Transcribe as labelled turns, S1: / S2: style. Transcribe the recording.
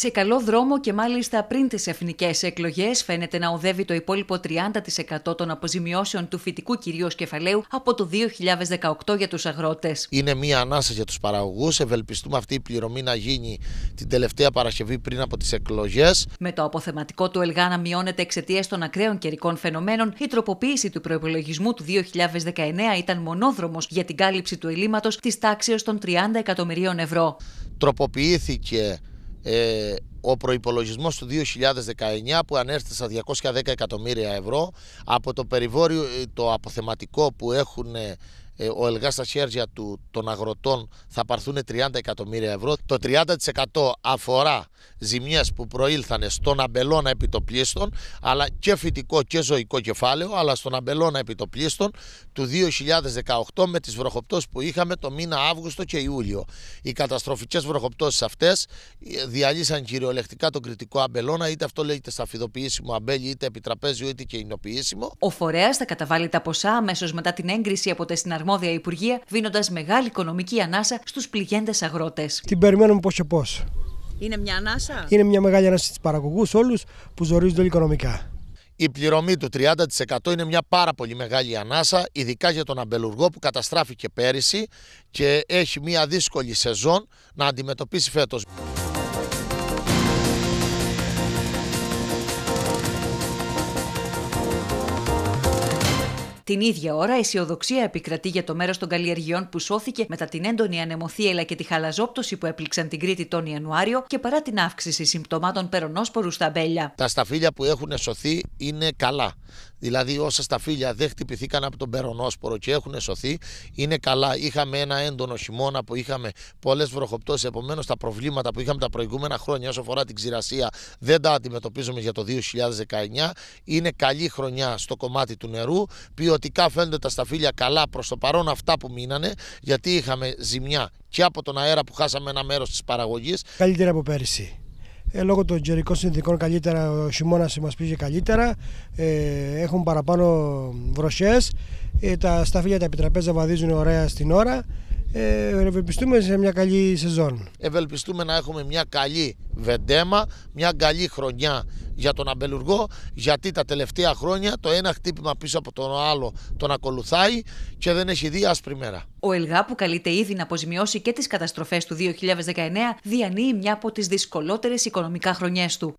S1: σε καλό δρόμο και μάλιστα πριν τις εθνικές εκλογές φαίνεται να οδεύει το υπόλοιπο 30% των αποζημιώσεων του φυτικού κυρίω κεφαλαίου από το 2018 για τους αγρότες.
S2: Είναι μία ανάσα για τους παραγωγούς. Ευελπιστούμε αυτή η πληρωμή να γίνει την τελευταία Παρασκευή πριν από τις εκλογές.
S1: Με το αποθεματικό του Ελγά να μειώνεται εξαιτίας των ακραίων καιρικών φαινομένων, η τροποποίηση του προπολογισμού του 2019 ήταν μονόδρομος για την κάλυψη του ελλείμματος της τάξεω των 30 εκατομμυρίων
S2: ευρώ. Τροποποιήθηκε ε, ο προϋπολογισμός του 2019 που ανέρχεται στα 210 εκατομμύρια ευρώ από το περιβόριο, ε, το αποθεματικό που έχουν ε, ο ΕΛΓΑ στα χέρια του των αγροτών θα παρθούν 30 εκατομμύρια ευρώ. Το 30% αφορά ζημιές που προήλθαν στον αμπελώνα επιτοπλίστων, αλλά και φυτικό και ζωικό κεφάλαιο, αλλά στον αμπελώνα επιτοπλίστων του 2018 με τις βροχοπτώσεις που είχαμε το μήνα Αύγουστο και Ιούλιο. Οι καταστροφικές βροχοπτώσεις αυτές ε, διαλύσαν κυριολεκτικά τον κριτικό αμπελώνα, είτε αυτό λέγεται σταφιδοποιήσιμο αμπέλι, είτε επιτραπέζιο, είτε και
S1: Ο φορέας θα καταβάλει τα ποσά αμέσως μετά την έγκριση από τα συναρμόδια αρμόδια Υπουργεία, δίνοντας μεγάλη οικονομική ανάσα στους πληγέντες
S3: αγρότες. Την περιμένουμε πώ και πώς. Είναι μια ανάσα. Είναι μια μεγάλη ανάσα στις παραγωγούς όλους που ζορίζονται οικονομικά.
S2: Η πληρωμή του 30% είναι μια πάρα πολύ μεγάλη ανάσα, ειδικά για τον αμπελουργό που καταστράφηκε πέρυσι και έχει μια δύσκολη σεζόν να αντιμετωπίσει φέτος.
S1: Την ίδια ώρα, η αισιοδοξία επικρατεί για το μέρος των καλλιεργειών που σώθηκε μετά την έντονη ανεμοθύελα και τη χαλαζόπτωση που έπληξαν την Κρήτη τον Ιανουάριο και παρά την αύξηση συμπτωμάτων περονόσπορου στα μπέλια.
S2: Τα σταφύλια που έχουν σωθεί είναι καλά. Δηλαδή, όσα σταφύλια δεν χτυπηθήκαν από τον περονόσπορο και έχουν σωθεί, είναι καλά. Είχαμε ένα έντονο χειμώνα που είχαμε πολλές βροχοπτώσεις. Επομένως, τα προβλήματα που είχαμε τα προηγούμενα χρόνια όσο αφορά την ξηρασία δεν τα αντιμετωπίζουμε για το 2019. Είναι καλή χρονιά στο κομμάτι του νερού, φαίνονται τα σταφύλια καλά προς το παρόν αυτά που μείνανε, γιατί είχαμε ζημιά και από τον αέρα που χάσαμε ένα μέρος της παραγωγής.
S3: Καλύτερα από πέρυσι. Ε, λόγω των τζερικών συνθήκων καλύτερα, ο χειμώνας μας πήγε καλύτερα. Ε, έχουν παραπάνω βροχές. Ε, τα σταφύλια τα επιτραπέζα βαδίζουν ωραία στην ώρα. Ε, ευελπιστούμε σε μια καλή σεζόν.
S2: Ευελπιστούμε να έχουμε μια καλή βεντέμα, μια καλή χρονιά για τον αμπελουργό, γιατί τα τελευταία χρόνια το ένα χτύπημα πίσω από το άλλο τον ακολουθάει και δεν έχει δει άσπρη μέρα.
S1: Ο Ελγά, που καλείται ήδη να αποζημιώσει και τις καταστροφές του 2019, διανύει μια από τις δυσκολότερες οικονομικά χρονιές του.